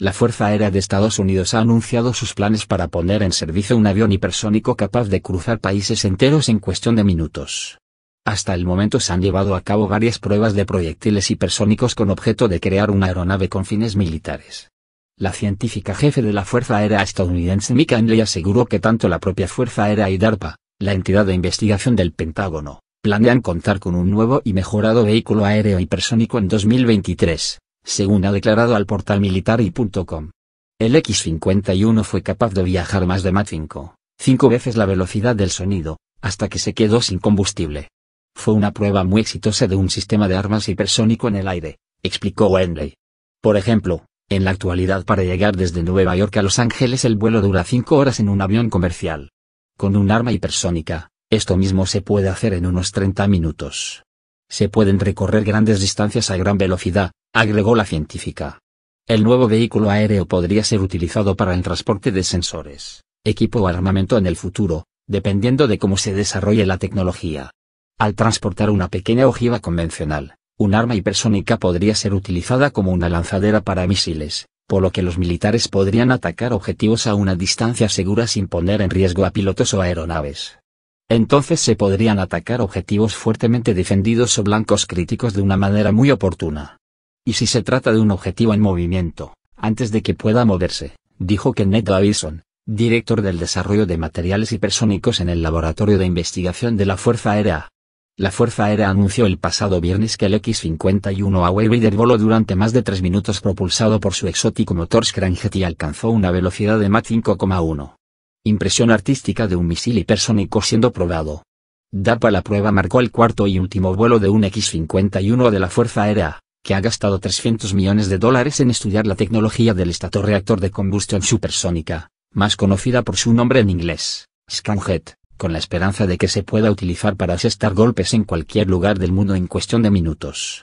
La Fuerza Aérea de Estados Unidos ha anunciado sus planes para poner en servicio un avión hipersónico capaz de cruzar países enteros en cuestión de minutos. Hasta el momento se han llevado a cabo varias pruebas de proyectiles hipersónicos con objeto de crear una aeronave con fines militares. La científica jefe de la Fuerza Aérea estadounidense Mika Henley aseguró que tanto la propia Fuerza Aérea y DARPA, la entidad de investigación del Pentágono, planean contar con un nuevo y mejorado vehículo aéreo hipersónico en 2023 según ha declarado al portal military.com. El X-51 fue capaz de viajar más de Mach 5, cinco veces la velocidad del sonido, hasta que se quedó sin combustible. Fue una prueba muy exitosa de un sistema de armas hipersónico en el aire, explicó Wendley. Por ejemplo, en la actualidad para llegar desde Nueva York a Los Ángeles el vuelo dura 5 horas en un avión comercial. Con un arma hipersónica, esto mismo se puede hacer en unos 30 minutos. Se pueden recorrer grandes distancias a gran velocidad, agregó la científica. El nuevo vehículo aéreo podría ser utilizado para el transporte de sensores, equipo o armamento en el futuro, dependiendo de cómo se desarrolle la tecnología. Al transportar una pequeña ojiva convencional, un arma hipersónica podría ser utilizada como una lanzadera para misiles, por lo que los militares podrían atacar objetivos a una distancia segura sin poner en riesgo a pilotos o aeronaves. Entonces se podrían atacar objetivos fuertemente defendidos o blancos críticos de una manera muy oportuna. Y si se trata de un objetivo en movimiento, antes de que pueda moverse, dijo Kenneth Davison, director del desarrollo de materiales hipersónicos en el Laboratorio de Investigación de la Fuerza Aérea. La Fuerza Aérea anunció el pasado viernes que el X-51A Wayrider voló durante más de tres minutos propulsado por su exótico motor Scramjet y alcanzó una velocidad de Mach 5,1. Impresión artística de un misil hipersónico siendo probado. DAPA la prueba marcó el cuarto y último vuelo de un X-51 de la Fuerza Aérea que ha gastado 300 millones de dólares en estudiar la tecnología del estatorreactor de combustión supersónica, más conocida por su nombre en inglés, Scramjet, con la esperanza de que se pueda utilizar para asestar golpes en cualquier lugar del mundo en cuestión de minutos.